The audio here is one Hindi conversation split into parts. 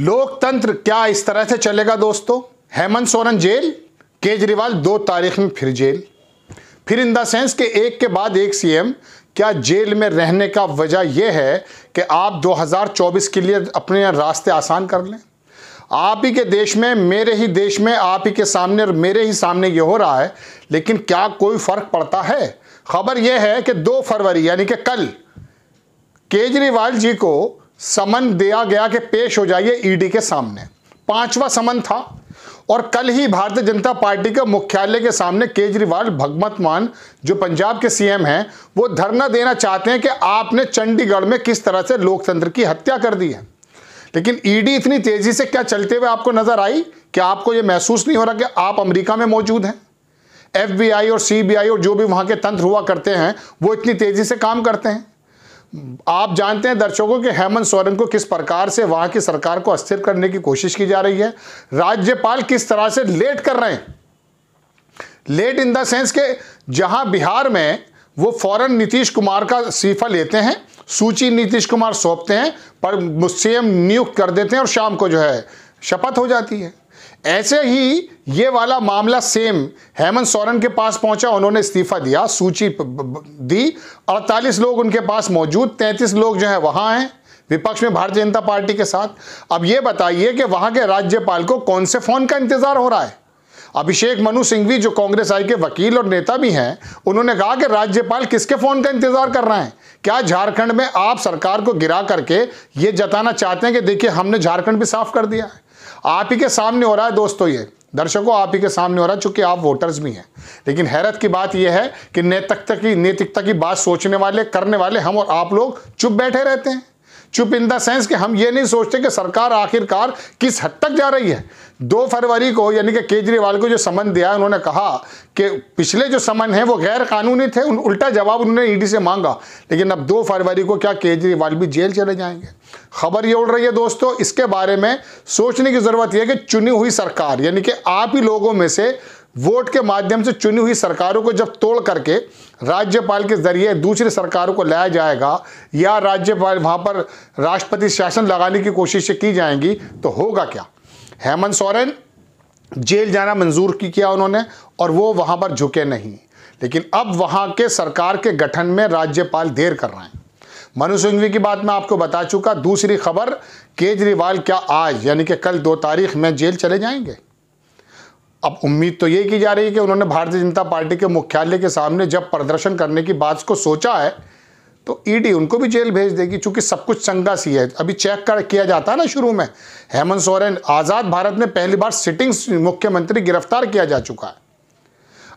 लोकतंत्र क्या इस तरह से चलेगा दोस्तों हेमंत सोरेन जेल केजरीवाल दो तारीख में फिर जेल फिर इन द सेंस के एक के बाद एक सीएम क्या जेल में रहने का वजह यह है कि आप 2024 के लिए अपने रास्ते आसान कर लें आप ही के देश में मेरे ही देश में आप ही के सामने और मेरे ही सामने ये हो रहा है लेकिन क्या कोई फ़र्क पड़ता है खबर यह है कि 2 फरवरी यानी कि कल केजरीवाल जी को समन दिया गया कि पेश हो जाइए ईडी e के सामने पांचवा समन था और कल ही भारतीय जनता पार्टी के मुख्यालय के सामने केजरीवाल भगवत मान जो पंजाब के सीएम हैं वो धरना देना चाहते हैं कि आपने चंडीगढ़ में किस तरह से लोकतंत्र की हत्या कर दी है लेकिन ईडी e इतनी तेजी से क्या चलते हुए आपको नजर आई कि आपको ये महसूस नहीं हो रहा कि आप अमेरिका में मौजूद हैं एफबीआई और सीबीआई और जो भी वहां के तंत्र हुआ करते हैं वो इतनी तेजी से काम करते हैं आप जानते हैं दर्शकों के हेमंत सोरेन को किस प्रकार से वहां की सरकार को अस्थिर करने की कोशिश की जा रही है राज्यपाल किस तरह से लेट कर रहे हैं लेट इन द सेंस के जहां बिहार में वो फौरन नीतीश कुमार का इस्तीफा लेते हैं सूची नीतीश कुमार सौंपते हैं पर सीएम नियुक्त कर देते हैं और शाम को जो है शपथ हो जाती है ऐसे ही ये वाला मामला सेम हेमंत सोरेन के पास पहुंचा उन्होंने इस्तीफा दिया सूची दी 48 लोग उनके पास मौजूद 33 लोग जो है वहां हैं विपक्ष में भारतीय जनता पार्टी के साथ अब ये बताइए कि वहां के राज्यपाल को कौन से फोन का इंतजार हो रहा है अभिषेक मनु सिंघवी जो कांग्रेस आई के वकील और नेता भी हैं उन्होंने कहा कि राज्यपाल किसके फोन का इंतजार कर रहे हैं क्या झारखंड में आप सरकार को गिरा करके ये जताना चाहते हैं कि देखिए हमने झारखंड भी साफ कर दिया है आप ही के सामने हो रहा है दोस्तों ये दर्शकों आप ही के सामने हो रहा है चूंकि आप वोटर्स भी हैं लेकिन हैरत की बात यह है कि नैतिकता की नैतिकता की बात सोचने वाले करने वाले हम और आप लोग चुप बैठे रहते हैं चुप इन द सेंस कि हम ये नहीं सोचते कि सरकार आखिरकार किस हद तक जा रही है दो फरवरी को यानी कि केजरीवाल को जो समन दिया उन्होंने कहा कि पिछले जो समन है वो गैर कानूनी थे उन उल्टा जवाब उन्होंने ईडी से मांगा लेकिन अब दो फरवरी को क्या केजरीवाल भी जेल चले जाएंगे खबर ये उड़ रही है दोस्तों इसके बारे में सोचने की ज़रूरत यह कि चुनी हुई सरकार यानी कि आप ही लोगों में से वोट के माध्यम से चुनी हुई सरकारों को जब तोड़ करके राज्यपाल के जरिए दूसरी सरकारों को लाया जाएगा या राज्यपाल वहां पर राष्ट्रपति शासन लगाने की कोशिशें की जाएंगी तो होगा क्या हेमंत सोरेन जेल जाना मंजूर की किया उन्होंने और वो वहां पर झुके नहीं लेकिन अब वहां के सरकार के गठन में राज्यपाल देर कर रहे हैं मनु सिंघवी की बात मैं आपको बता चुका दूसरी खबर केजरीवाल क्या आज यानी कि कल दो तारीख में जेल चले जाएंगे अब उम्मीद तो ये की जा रही है कि उन्होंने भारतीय जनता पार्टी के मुख्यालय के सामने जब प्रदर्शन करने की बात को सोचा है तो ईडी e उनको भी जेल भेज देगी चूंकि सब कुछ चंगा सी है अभी चेक कर किया जाता है ना शुरू में हेमंत सोरेन आज़ाद भारत में पहली बार सिटिंग मुख्यमंत्री गिरफ्तार किया जा चुका है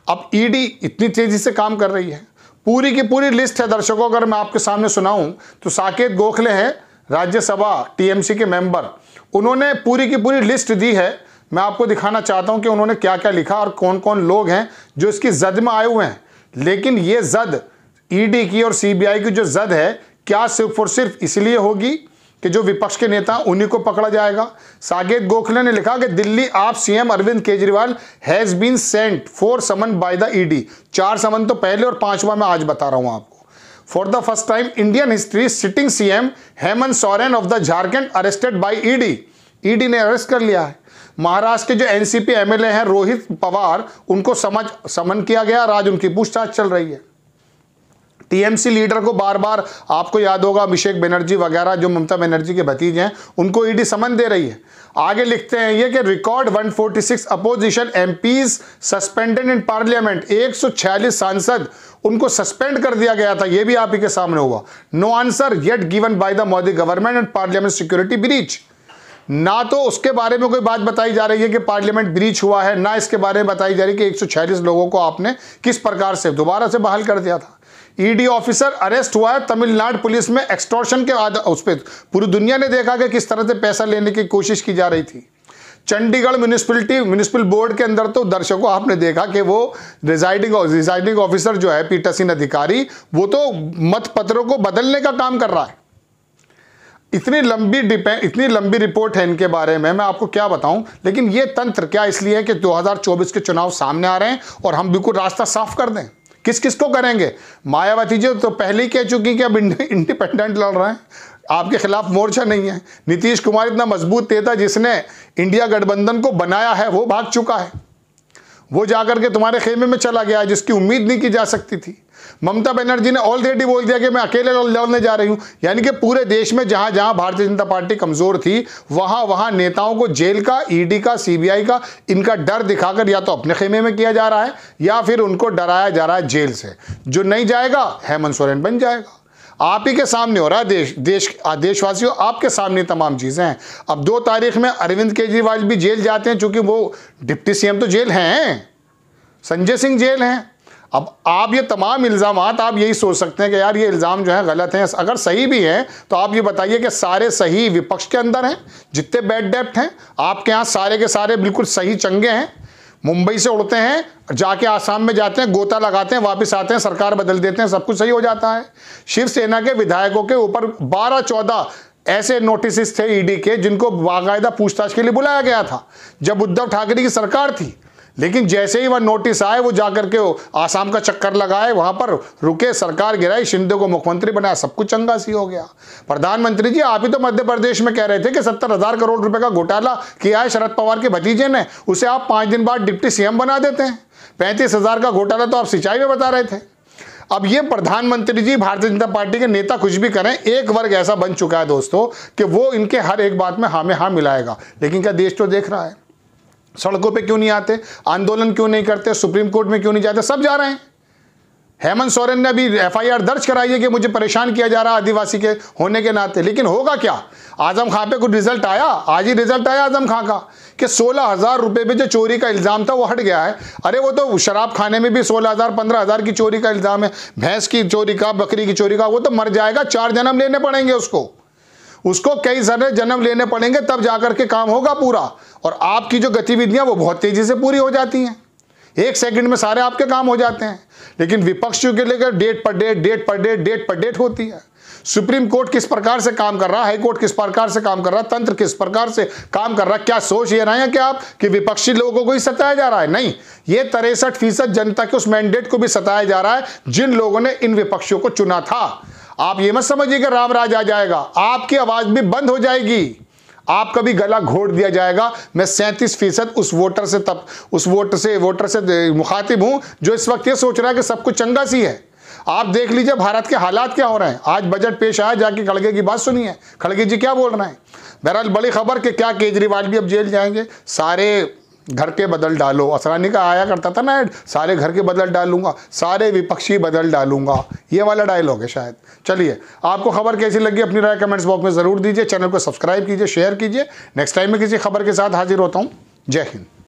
अब ईडी e इतनी तेज़ी से काम कर रही है पूरी की पूरी लिस्ट है दर्शकों अगर मैं आपके सामने सुनाऊं तो साकेत गोखले हैं राज्यसभा टीएमसी के मेंबर उन्होंने पूरी की पूरी लिस्ट दी है मैं आपको दिखाना चाहता हूं कि उन्होंने क्या क्या लिखा और कौन कौन लोग हैं जो इसकी जद में आए हुए हैं लेकिन ये जद ईडी e की और सीबीआई की जो जद है क्या सिर्फ और सिर्फ इसलिए होगी कि जो विपक्ष के नेता उन्हीं को पकड़ा जाएगा सागेत गोखले ने लिखा कि Delhi AAP CM Arvind Kejriwal has been sent four summon by the ED चार समन तो पहले और पांचवा मैं आज बता रहा हूं आपको for the first time Indian history sitting CM Hemant Soren of the Jharkhand arrested by ED ED ने अरेस्ट कर लिया है महाराष्ट्र के जो एनसीपी एमएलए हैं रोहित पवार उनको समझ समन किया गया और आज उनकी पूछताछ चल रही है टीएमसी लीडर को बार बार आपको याद होगा अभिषेक बनर्जी वगैरह जो ममता बनर्जी के भतीजे हैं उनको ईडी समन दे रही है आगे लिखते हैं ये कि record 146 opposition MPs suspended in parliament 146 सांसद उनको सस्पेंड कर दिया गया था ये भी आप ही के सामने हुआ no answer yet given by the Modi government and parliament security breach ना तो उसके बारे में कोई बात बताई जा रही है कि पार्लियामेंट ब्रीच हुआ है ना इसके बारे में बताई जा रही है कि 146 लोगों को आपने किस प्रकार से दोबारा से बहाल कर दिया था ईडी ऑफिसर अरेस्ट हुआ है तमिलनाडु पुलिस में एक्सटॉर्शन के आधार उस पर पूरी दुनिया ने देखा कि किस तरह से पैसा लेने की कोशिश की जा रही थी चंडीगढ़ म्यूनिसपलिटी म्यूनिसिपल बोर्ड के अंदर तो दर्शकों आपने देखा कि वो रिजाइडिंग रिजाइडिंग ऑफिसर जो है पीटासीन अधिकारी वो तो मतपत्रों को बदलने का काम कर रहा है इतनी लंबी डिपे इतनी लंबी रिपोर्ट है इनके बारे में मैं आपको क्या बताऊं लेकिन ये तंत्र क्या इसलिए है कि 2024 के चुनाव सामने आ रहे हैं और हम बिल्कुल रास्ता साफ कर दें किस किस को करेंगे मायावती जी तो पहले ही कह चुकी कि अब इंडिपेंडेंट लड़ रहे हैं आपके खिलाफ मोर्चा नहीं है नीतीश कुमार इतना मजबूत नेता जिसने इंडिया गठबंधन को बनाया है वो भाग चुका है वो जाकर के तुम्हारे खेमे में चला गया जिसकी उम्मीद नहीं की जा सकती थी ममता बनर्जी ने ऑलरेडी बोल दिया कि मैं अकेले लड़ने जा रही हूं यानी कि पूरे देश में जहां जहां भारतीय जनता पार्टी कमजोर थी वहां वहां नेताओं को जेल का ईडी e का सीबीआई का इनका डर दिखाकर या तो अपने खेमे में किया जा रहा है या फिर उनको डराया जा रहा है जेल से जो नहीं जाएगा हेमंत सोरेन बन जाएगा आप ही के सामने हो रहा है देश देश देशवासियों आपके सामने तमाम चीज़ें हैं अब दो तारीख में अरविंद केजरीवाल भी जेल जाते हैं चूँकि वो डिप्टी सीएम तो जेल हैं संजय सिंह जेल हैं अब आप ये तमाम इल्ज़ाम आप यही सोच सकते हैं कि यार ये इल्ज़ाम जो है गलत हैं अगर सही भी हैं तो आप ये बताइए कि सारे सही विपक्ष के अंदर हैं जितने बैड डेप्ट हैं आपके यहाँ सारे के सारे बिल्कुल सही चंगे हैं मुंबई से उड़ते हैं जाके आसाम में जाते हैं गोता लगाते हैं वापस आते हैं सरकार बदल देते हैं सब कुछ सही हो जाता है शिवसेना के विधायकों के ऊपर बारह चौदह ऐसे नोटिस थे ईडी e के जिनको बाकायदा पूछताछ के लिए बुलाया गया था जब उद्धव ठाकरे की सरकार थी लेकिन जैसे ही वह नोटिस आए वो जाकर के आसाम का चक्कर लगाए वहां पर रुके सरकार गिराई शिंदे को मुख्यमंत्री बनाया सब कुछ चंगा सी हो गया प्रधानमंत्री जी आप ही तो मध्य प्रदेश में कह रहे थे कि सत्तर हजार करोड़ रुपए का घोटाला किया है शरद पवार के भतीजे ने उसे आप पांच दिन बाद डिप्टी सीएम बना देते हैं पैंतीस हजार का घोटाला तो आप सिंचाई में बता रहे थे अब ये प्रधानमंत्री जी भारतीय जनता पार्टी के नेता कुछ भी करें एक वर्ग ऐसा बन चुका है दोस्तों कि वो इनके हर एक बात में हाँ में हाँ मिलाएगा लेकिन क्या देश तो देख रहा है सड़कों पे क्यों नहीं आते आंदोलन क्यों नहीं करते सुप्रीम कोर्ट में क्यों नहीं जाते सब जा रहे हैं हेमंत सोरेन ने अभी एफआईआर दर्ज कराई है कि मुझे परेशान किया जा रहा आदिवासी के होने के नाते लेकिन होगा क्या आजम खां पे कुछ रिजल्ट आया आज ही रिजल्ट आया आजम खां का कि सोलह हज़ार रुपये में जो चोरी का इल्ज़ाम था वो हट गया है अरे वो तो शराब खाने में भी सोलह हज़ार पंद्रह हज़ार की चोरी का इल्ज़ाम है भैंस की चोरी का बकरी की चोरी का वो तो मर जाएगा चार जन्म लेने पड़ेंगे उसको उसको कई सारे जन्म लेने पड़ेंगे तब जाकर के काम होगा पूरा और आपकी जो गतिविधियां वो बहुत तेजी से पूरी हो जाती हैं एक सेकंड में सारे आपके काम हो जाते हैं लेकिन विपक्ष के लेकर डेट पर डेट डेट पर डेट डेट पर डेट होती है सुप्रीम कोर्ट किस प्रकार से काम कर रहा है हाईकोर्ट किस प्रकार से काम कर रहा है तंत्र किस प्रकार से काम कर रहा है क्या सोच ये रहे हैं कि आप कि विपक्षी लोगों को ही सताया जा रहा है नहीं ये तिरसठ फीसद जनता के उस मैंडेट को भी सताया जा रहा है जिन लोगों ने इन विपक्षियों को चुना था आप ये मत समझिए कि राम राज आ जाएगा आपकी आवाज़ भी बंद हो जाएगी आपका भी गला घोट दिया जाएगा मैं सैंतीस फीसद उस वोटर से तब उस वोट से वोटर से मुखातिब हूं जो इस वक्त ये सोच रहा है कि सब कुछ चंगा सी है आप देख लीजिए भारत के हालात क्या हो रहे हैं आज बजट पेश आया जाके खड़गे की बात सुनिए खड़गे जी क्या बोल रहे हैं बहरहाल बड़ी खबर कि क्या केजरीवाल भी अब जेल जाएंगे सारे घर के बदल डालो असरानी का आया करता था ना सारे घर के बदल डालूंगा सारे विपक्षी बदल डालूंगा ये वाला डायलॉग है शायद चलिए आपको खबर कैसी लगी अपनी राय कमेंट्स बॉक्स में ज़रूर दीजिए चैनल को सब्सक्राइब कीजिए शेयर कीजिए नेक्स्ट टाइम में किसी खबर के साथ हाजिर होता हूँ जय हिंद